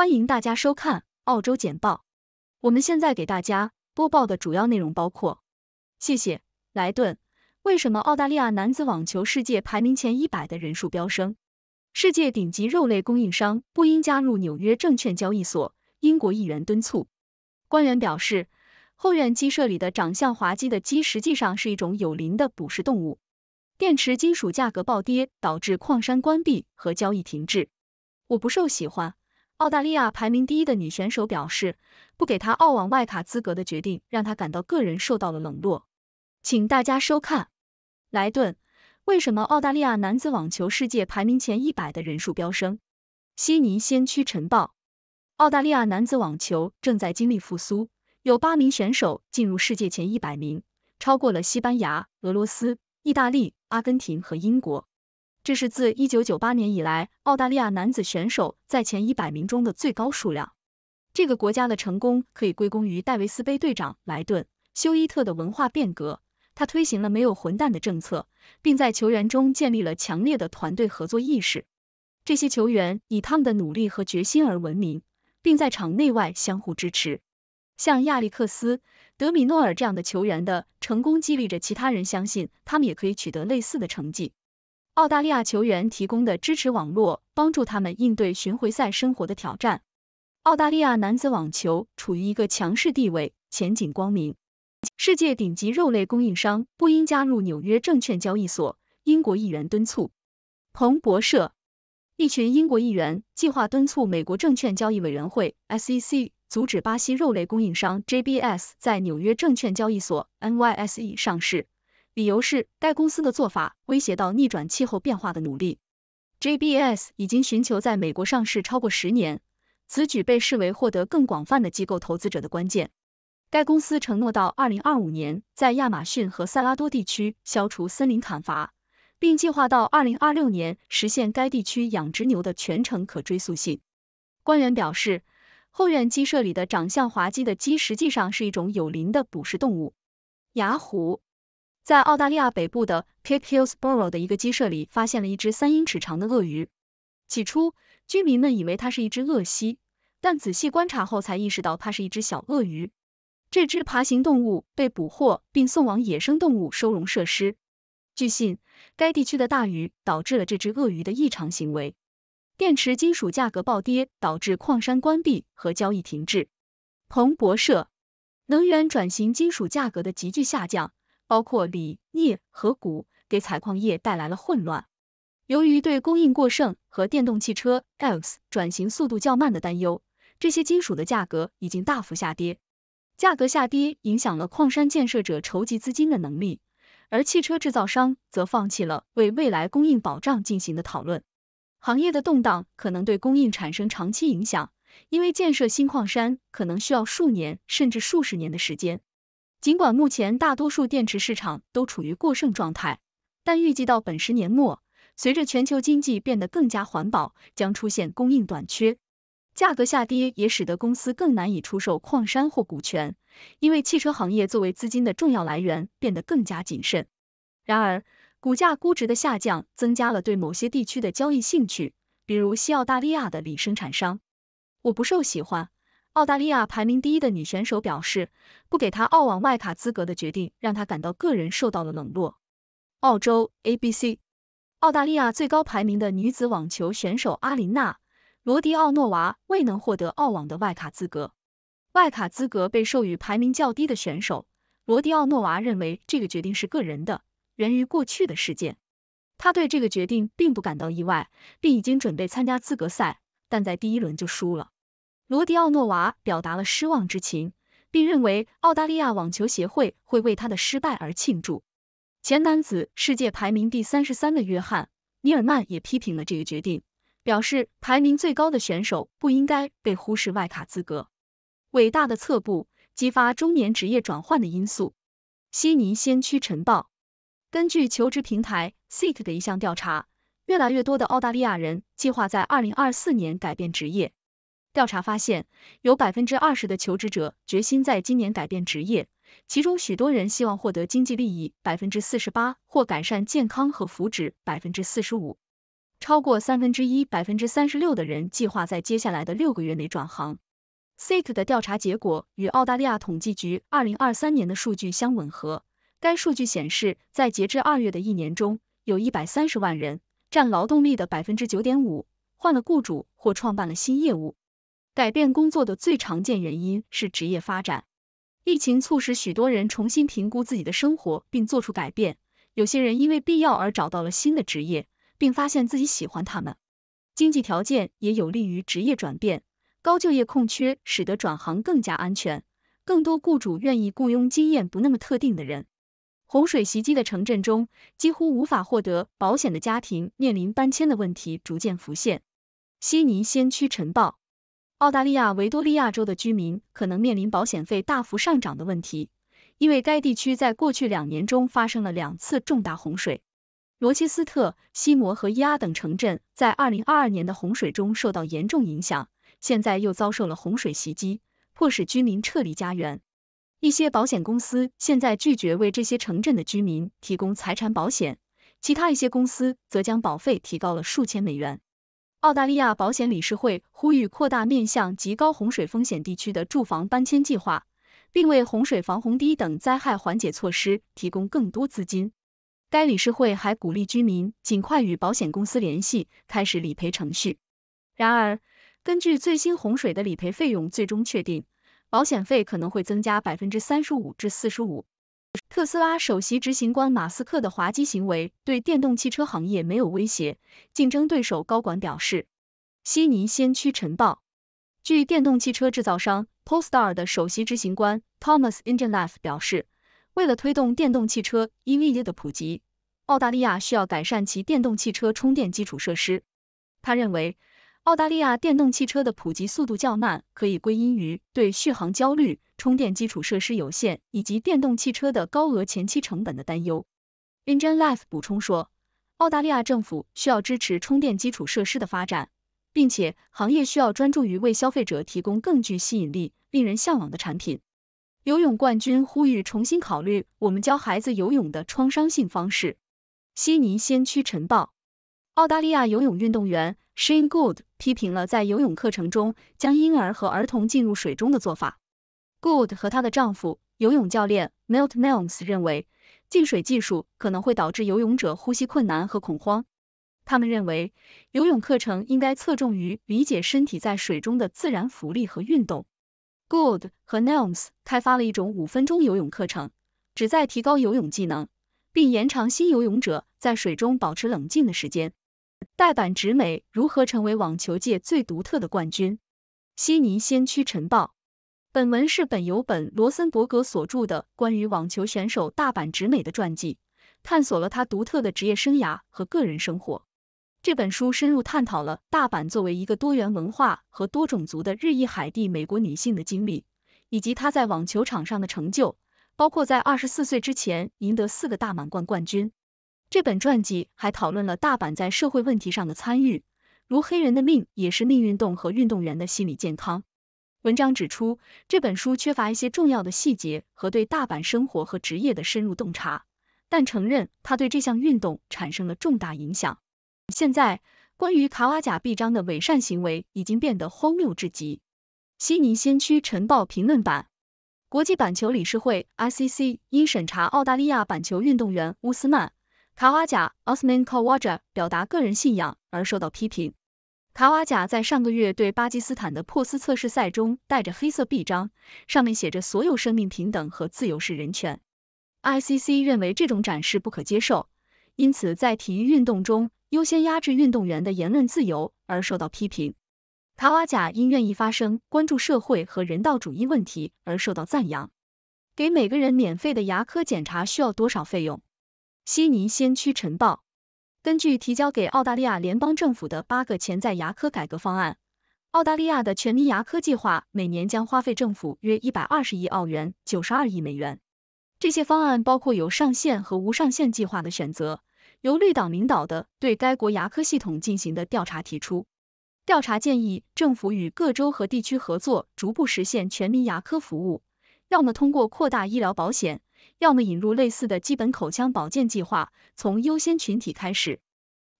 欢迎大家收看澳洲简报。我们现在给大家播报的主要内容包括：谢谢莱顿。为什么澳大利亚男子网球世界排名前一百的人数飙升？世界顶级肉类供应商不应加入纽约证券交易所。英国议员敦促官员表示，后院鸡舍里的长相滑稽的鸡实际上是一种有鳞的捕食动物。电池金属价格暴跌，导致矿山关闭和交易停滞。我不受喜欢。澳大利亚排名第一的女选手表示，不给她澳网外卡资格的决定让她感到个人受到了冷落。请大家收看。莱顿，为什么澳大利亚男子网球世界排名前一百的人数飙升？悉尼先驱晨报：澳大利亚男子网球正在经历复苏，有八名选手进入世界前一百名，超过了西班牙、俄罗斯、意大利、阿根廷和英国。这是自一九九八年以来，澳大利亚男子选手在前一百名中的最高数量。这个国家的成功可以归功于戴维斯杯队长莱顿·休伊特的文化变革。他推行了没有混蛋的政策，并在球员中建立了强烈的团队合作意识。这些球员以他们的努力和决心而闻名，并在场内外相互支持。像亚历克斯·德米诺尔这样的球员的成功，激励着其他人相信他们也可以取得类似的成绩。澳大利亚球员提供的支持网络，帮助他们应对巡回赛生活的挑战。澳大利亚男子网球处于一个强势地位，前景光明。世界顶级肉类供应商不应加入纽约证券交易所，英国议员敦促。彭博社，一群英国议员计划敦促美国证券交易委员会 （SEC） 阻止巴西肉类供应商 JBS 在纽约证券交易所 （NYSE） 上市。理由是，该公司的做法威胁到逆转气候变化的努力。JBS 已经寻求在美国上市超过十年，此举被视为获得更广泛的机构投资者的关键。该公司承诺到二零二五年在亚马逊和塞拉多地区消除森林砍伐，并计划到二零二六年实现该地区养殖牛的全程可追溯性。官员表示，后院鸡舍里的长相滑稽的鸡实际上是一种有鳞的捕食动物。雅虎。在澳大利亚北部的 Cape Hillsboro 的一个鸡舍里，发现了一只三英尺长的鳄鱼。起初，居民们以为它是一只鳄蜥，但仔细观察后才意识到它是一只小鳄鱼。这只爬行动物被捕获并送往野生动物收容设施。据信，该地区的大雨导致了这只鳄鱼的异常行为。电池金属价格暴跌导致矿山关闭和交易停滞。彭博社，能源转型金属价格的急剧下降。包括锂、镍和钴，给采矿业带来了混乱。由于对供应过剩和电动汽车 X s 转型速度较慢的担忧，这些金属的价格已经大幅下跌。价格下跌影响了矿山建设者筹集资金的能力，而汽车制造商则放弃了为未来供应保障进行的讨论。行业的动荡可能对供应产生长期影响，因为建设新矿山可能需要数年甚至数十年的时间。尽管目前大多数电池市场都处于过剩状态，但预计到本十年末，随着全球经济变得更加环保，将出现供应短缺，价格下跌也使得公司更难以出售矿山或股权，因为汽车行业作为资金的重要来源变得更加谨慎。然而，股价估值的下降增加了对某些地区的交易兴趣，比如西澳大利亚的锂生产商。我不受喜欢。澳大利亚排名第一的女选手表示，不给她澳网外卡资格的决定让她感到个人受到了冷落。澳洲 ABC，澳大利亚最高排名的女子网球选手阿琳娜·罗迪奥诺娃未能获得澳网的外卡资格。外卡资格被授予排名较低的选手，罗迪奥诺娃认为这个决定是个人的，源于过去的事件。她对这个决定并不感到意外，并已经准备参加资格赛，但在第一轮就输了。罗迪奥诺娃表达了失望之情，并认为澳大利亚网球协会会为他的失败而庆祝。前男子世界排名第三十三的约翰·尼尔曼也批评了这个决定，表示排名最高的选手不应该被忽视外卡资格。伟大的侧步激发中年职业转换的因素。悉尼先驱晨报根据求职平台 Seek 的一项调查，越来越多的澳大利亚人计划在二零二四年改变职业。调查发现，有百分之二十的求职者决心在今年改变职业，其中许多人希望获得经济利益，百分之四十八或改善健康和福祉，百分之四十五。超过三分之一，百分之三十六的人计划在接下来的六个月内转行。Seek 的调查结果与澳大利亚统计局二零二三年的数据相吻合。该数据显示，在截至二月的一年中，有一百三十万人，占劳动力的百分之九点五，换了雇主或创办了新业务。改变工作的最常见原因是职业发展。疫情促使许多人重新评估自己的生活，并做出改变。有些人因为必要而找到了新的职业，并发现自己喜欢他们。经济条件也有利于职业转变，高就业空缺使得转行更加安全。更多雇主愿意雇佣经验不那么特定的人。洪水袭击的城镇中，几乎无法获得保险的家庭面临搬迁的问题逐渐浮现。悉尼先驱晨报。澳大利亚维多利亚州的居民可能面临保险费大幅上涨的问题，因为该地区在过去两年中发生了两次重大洪水。罗切斯特、西摩和伊阿等城镇在二零二二年的洪水中受到严重影响，现在又遭受了洪水袭击，迫使居民撤离家园。一些保险公司现在拒绝为这些城镇的居民提供财产保险，其他一些公司则将保费提高了数千美元。澳大利亚保险理事会呼吁扩大面向极高洪水风险地区的住房搬迁计划，并为洪水、防洪堤等灾害缓解措施提供更多资金。该理事会还鼓励居民尽快与保险公司联系，开始理赔程序。然而，根据最新洪水的理赔费用最终确定，保险费可能会增加百分之三十五至四十五。特斯拉首席执行官马斯克的滑稽行为对电动汽车行业没有威胁，竞争对手高管表示。悉尼先驱晨报，据电动汽车制造商 Polestar 的首席执行官 Thomas i n g e n l a f h 表示，为了推动电动汽车 EV 的普及，澳大利亚需要改善其电动汽车充电基础设施。他认为，澳大利亚电动汽车的普及速度较慢，可以归因于对续航焦虑。充电基础设施有限以及电动汽车的高额前期成本的担忧。i n g e n Life 补充说，澳大利亚政府需要支持充电基础设施的发展，并且行业需要专注于为消费者提供更具吸引力、令人向往的产品。游泳冠军呼吁重新考虑我们教孩子游泳的创伤性方式。悉尼先驱晨报，澳大利亚游泳运动员 Shane g o o d 批评了在游泳课程中将婴儿和儿童浸入水中的做法。Good 和她的丈夫游泳教练 Milt Nels 认为，进水技术可能会导致游泳者呼吸困难和恐慌。他们认为，游泳课程应该侧重于理解身体在水中的自然浮力和运动。Good 和 Nels 开发了一种五分钟游泳课程，旨在提高游泳技能，并延长新游泳者在水中保持冷静的时间。代板直美如何成为网球界最独特的冠军？悉尼先驱晨报。本文是本由本罗森伯格所著的关于网球选手大阪直美的传记，探索了她独特的职业生涯和个人生活。这本书深入探讨了大阪作为一个多元文化和多种族的日裔海地美国女性的经历，以及她在网球场上的成就，包括在二十四岁之前赢得四个大满贯冠军。这本传记还讨论了大阪在社会问题上的参与，如黑人的命也是命运动和运动员的心理健康。文章指出，这本书缺乏一些重要的细节和对大阪生活和职业的深入洞察，但承认他对这项运动产生了重大影响。现在，关于卡瓦贾臂章的伪善行为已经变得荒谬至极。悉尼先驱晨报评论版：国际板球理事会 （ICC） 因审查澳大利亚板球运动员乌斯曼·卡瓦贾 （Osman Kawaja） 表达个人信仰而受到批评。卡瓦贾在上个月对巴基斯坦的珀斯测试赛中带着黑色臂章，上面写着“所有生命平等和自由是人权”。ICC 认为这种展示不可接受，因此在体育运动中优先压制运动员的言论自由而受到批评。卡瓦贾因愿意发声关注社会和人道主义问题而受到赞扬。给每个人免费的牙科检查需要多少费用？悉尼先驱晨报。根据提交给澳大利亚联邦政府的八个潜在牙科改革方案，澳大利亚的全民牙科计划每年将花费政府约一百二十亿澳元（九十二亿美元）。这些方案包括有上限和无上限计划的选择。由绿党领导的对该国牙科系统进行的调查提出，调查建议政府与各州和地区合作，逐步实现全民牙科服务，要么通过扩大医疗保险。要么引入类似的基本口腔保健计划，从优先群体开始。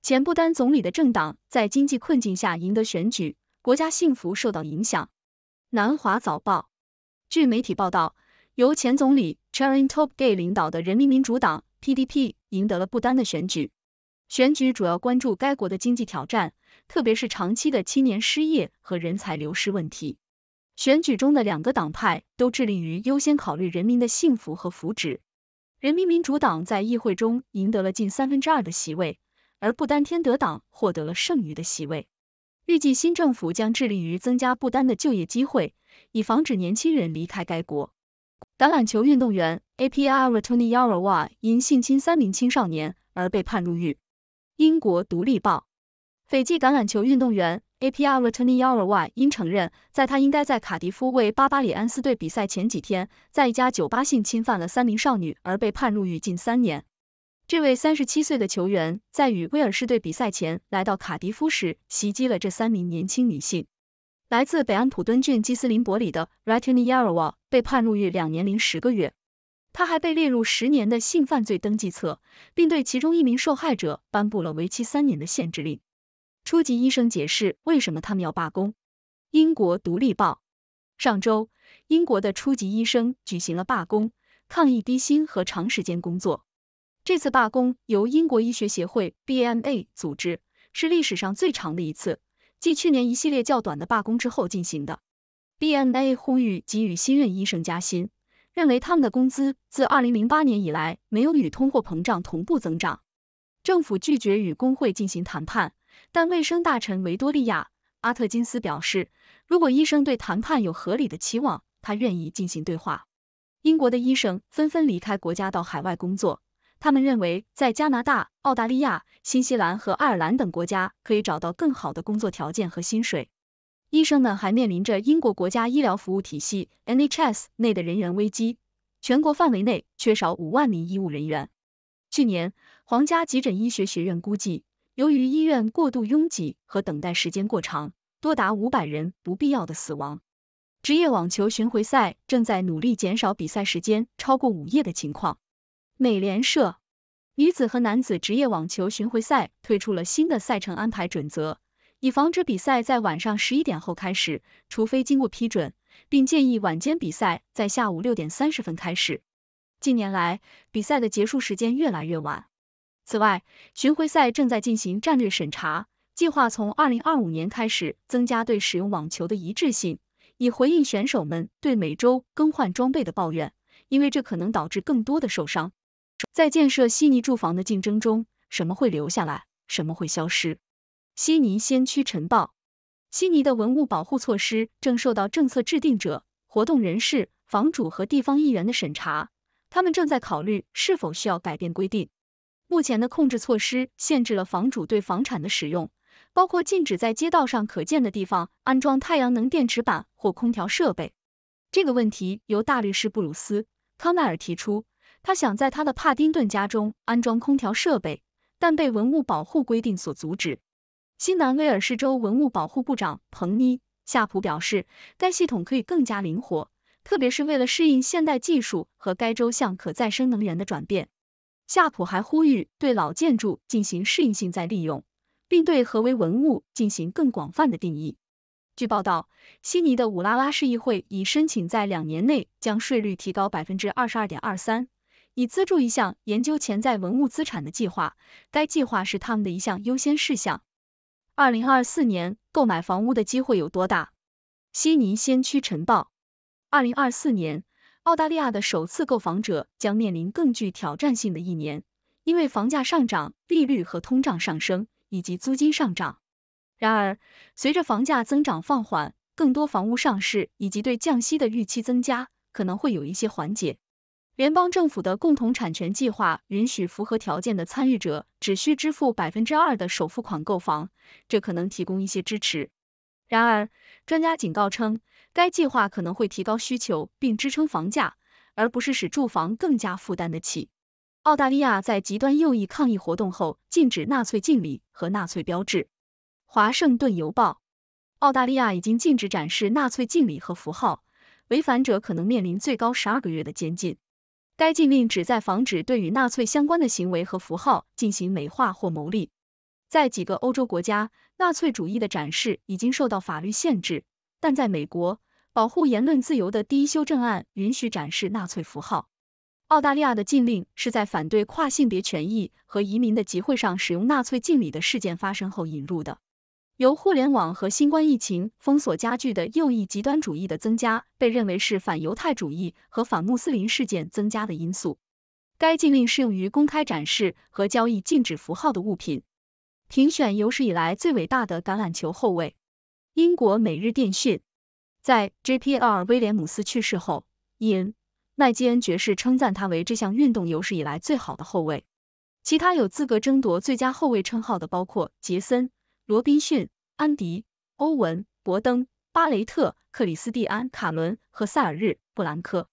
前不丹总理的政党在经济困境下赢得选举，国家幸福受到影响。南华早报，据媒体报道，由前总理 Charing Topgay 领导的人民民主党 （PDP） 赢得了不丹的选举。选举主要关注该国的经济挑战，特别是长期的青年失业和人才流失问题。选举中的两个党派都致力于优先考虑人民的幸福和福祉。人民民主党在议会中赢得了近三分之二的席位，而布丹天德党获得了剩余的席位。预计新政府将致力于增加布丹的就业机会，以防止年轻人离开该国。橄榄球运动员 A P Ratu n i a r a w a 因性侵三名青少年而被判入狱。英国《独立报》，斐济橄榄球运动员。A.P.R. r e t i r n i y a r a w y 因承认，在他应该在卡迪夫为巴巴里安斯队比赛前几天，在一家酒吧性侵犯了三名少女而被判入狱近三年。这位三十七岁的球员在与威尔士队比赛前来到卡迪夫时袭击了这三名年轻女性。来自北安普敦郡基斯林伯里的 r e t i n i y a r a w y 被判入狱两年零十个月。他还被列入十年的性犯罪登记册，并对其中一名受害者颁布了为期三年的限制令。初级医生解释为什么他们要罢工。英国独立报，上周，英国的初级医生举行了罢工，抗议低薪和长时间工作。这次罢工由英国医学协会 （BMA） 组织，是历史上最长的一次，继去年一系列较短的罢工之后进行的。BMA 呼吁给予新任医生加薪，认为他们的工资自二零零八年以来没有与通货膨胀同步增长。政府拒绝与工会进行谈判。但卫生大臣维多利亚·阿特金斯表示，如果医生对谈判有合理的期望，他愿意进行对话。英国的医生纷纷离开国家到海外工作，他们认为在加拿大、澳大利亚、新西兰和爱尔兰等国家可以找到更好的工作条件和薪水。医生们还面临着英国国家医疗服务体系 NHS 内的人员危机，全国范围内缺少五万名医务人员。去年，皇家急诊医学学院估计。由于医院过度拥挤和等待时间过长，多达五百人不必要的死亡。职业网球巡回赛正在努力减少比赛时间超过午夜的情况。美联社，女子和男子职业网球巡回赛推出了新的赛程安排准则，以防止比赛在晚上十一点后开始，除非经过批准，并建议晚间比赛在下午六点三十分开始。近年来，比赛的结束时间越来越晚。此外，巡回赛正在进行战略审查，计划从2025年开始增加对使用网球的一致性，以回应选手们对每周更换装备的抱怨，因为这可能导致更多的受伤。在建设悉尼住房的竞争中，什么会留下来，什么会消失？悉尼先驱晨报：悉尼的文物保护措施正受到政策制定者、活动人士、房主和地方议员的审查，他们正在考虑是否需要改变规定。目前的控制措施限制了房主对房产的使用，包括禁止在街道上可见的地方安装太阳能电池板或空调设备。这个问题由大律师布鲁斯·康奈尔提出，他想在他的帕丁顿家中安装空调设备，但被文物保护规定所阻止。新南威尔士州文物保护部长彭妮·夏普表示，该系统可以更加灵活，特别是为了适应现代技术和该州向可再生能源的转变。夏普还呼吁对老建筑进行适应性再利用，并对何为文物进行更广泛的定义。据报道，悉尼的乌拉拉市议会已申请在两年内将税率提高百分之二十二点二三，以资助一项研究潜在文物资产的计划。该计划是他们的一项优先事项。二零二四年购买房屋的机会有多大？悉尼先驱晨报，二零二四年。澳大利亚的首次购房者将面临更具挑战性的一年，因为房价上涨、利率和通胀上升以及租金上涨。然而，随着房价增长放缓、更多房屋上市以及对降息的预期增加，可能会有一些缓解。联邦政府的共同产权计划允许符合条件的参与者只需支付百分之二的首付款购房，这可能提供一些支持。然而，专家警告称。该计划可能会提高需求并支撑房价，而不是使住房更加负担得起。澳大利亚在极端右翼抗议活动后禁止纳粹敬礼和纳粹标志。华盛顿邮报：澳大利亚已经禁止展示纳粹敬礼和符号，违反者可能面临最高十二个月的监禁。该禁令旨在防止对与纳粹相关的行为和符号进行美化或牟利。在几个欧洲国家，纳粹主义的展示已经受到法律限制。但在美国，保护言论自由的第一修正案允许展示纳粹符号。澳大利亚的禁令是在反对跨性别权益和移民的集会上使用纳粹敬礼的事件发生后引入的。由互联网和新冠疫情封锁加剧的右翼极端主义的增加被认为是反犹太主义和反穆斯林事件增加的因素。该禁令适用于公开展示和交易禁止符号的物品。评选有史以来最伟大的橄榄球后卫。英国每日电讯在 JPR 威廉姆斯去世后，伊恩麦基恩爵士称赞他为这项运动有史以来最好的后卫。其他有资格争夺最佳后卫称号的包括杰森、罗宾逊、安迪、欧文、博登、巴雷特、克里斯蒂安、卡伦和塞尔日·布兰克。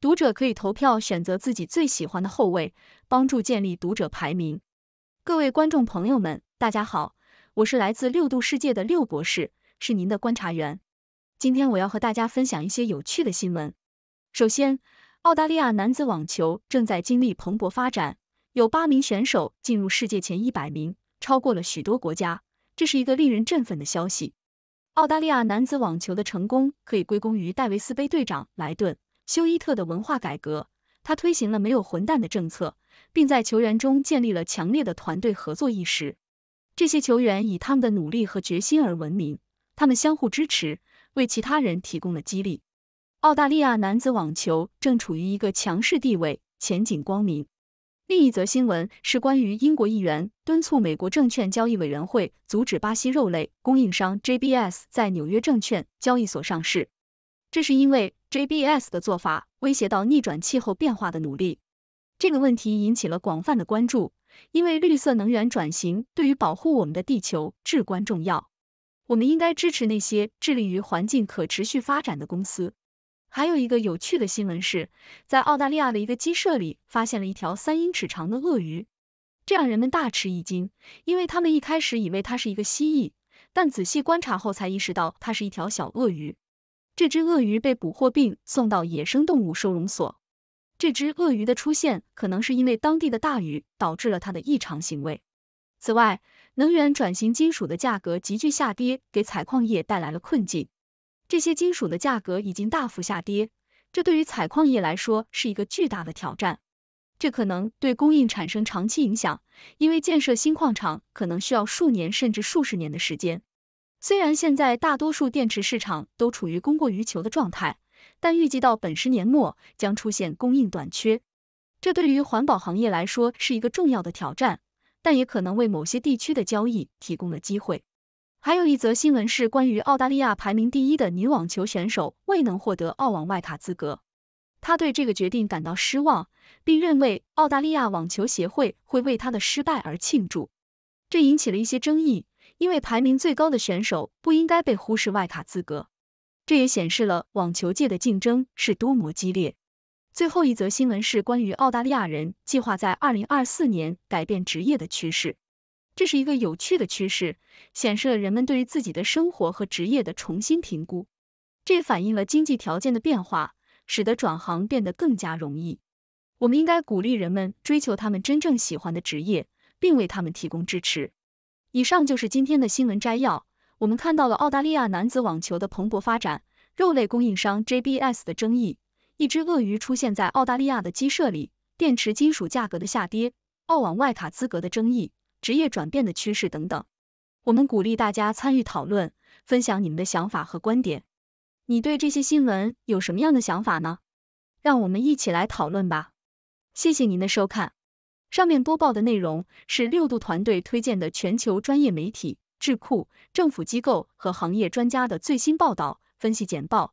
读者可以投票选择自己最喜欢的后卫，帮助建立读者排名。各位观众朋友们，大家好，我是来自六度世界的六博士。是您的观察员。今天我要和大家分享一些有趣的新闻。首先，澳大利亚男子网球正在经历蓬勃发展，有八名选手进入世界前一百名，超过了许多国家。这是一个令人振奋的消息。澳大利亚男子网球的成功可以归功于戴维斯杯队长莱顿·休伊特的文化改革。他推行了没有混蛋的政策，并在球员中建立了强烈的团队合作意识。这些球员以他们的努力和决心而闻名。他们相互支持，为其他人提供了激励。澳大利亚男子网球正处于一个强势地位，前景光明。另一则新闻是关于英国议员敦促美国证券交易委员会阻止巴西肉类供应商 JBS 在纽约证券交易所上市，这是因为 JBS 的做法威胁到逆转气候变化的努力。这个问题引起了广泛的关注，因为绿色能源转型对于保护我们的地球至关重要。我们应该支持那些致力于环境可持续发展的公司。还有一个有趣的新闻是，在澳大利亚的一个鸡舍里发现了一条三英尺长的鳄鱼，这让人们大吃一惊，因为他们一开始以为它是一个蜥蜴，但仔细观察后才意识到它是一条小鳄鱼。这只鳄鱼被捕获并送到野生动物收容所。这只鳄鱼的出现可能是因为当地的大雨导致了它的异常行为。此外，能源转型金属的价格急剧下跌，给采矿业带来了困境。这些金属的价格已经大幅下跌，这对于采矿业来说是一个巨大的挑战。这可能对供应产生长期影响，因为建设新矿场可能需要数年甚至数十年的时间。虽然现在大多数电池市场都处于供过于求的状态，但预计到本十年末将出现供应短缺。这对于环保行业来说是一个重要的挑战。但也可能为某些地区的交易提供了机会。还有一则新闻是关于澳大利亚排名第一的女网球选手未能获得澳网外卡资格，她对这个决定感到失望，并认为澳大利亚网球协会会为她的失败而庆祝。这引起了一些争议，因为排名最高的选手不应该被忽视外卡资格。这也显示了网球界的竞争是多么激烈。最后一则新闻是关于澳大利亚人计划在二零二四年改变职业的趋势。这是一个有趣的趋势，显示了人们对于自己的生活和职业的重新评估。这反映了经济条件的变化，使得转行变得更加容易。我们应该鼓励人们追求他们真正喜欢的职业，并为他们提供支持。以上就是今天的新闻摘要。我们看到了澳大利亚男子网球的蓬勃发展，肉类供应商 JBS 的争议。一只鳄鱼出现在澳大利亚的鸡舍里，电池金属价格的下跌，澳网外卡资格的争议，职业转变的趋势等等。我们鼓励大家参与讨论，分享你们的想法和观点。你对这些新闻有什么样的想法呢？让我们一起来讨论吧。谢谢您的收看。上面播报的内容是六度团队推荐的全球专业媒体、智库、政府机构和行业专家的最新报道、分析简报。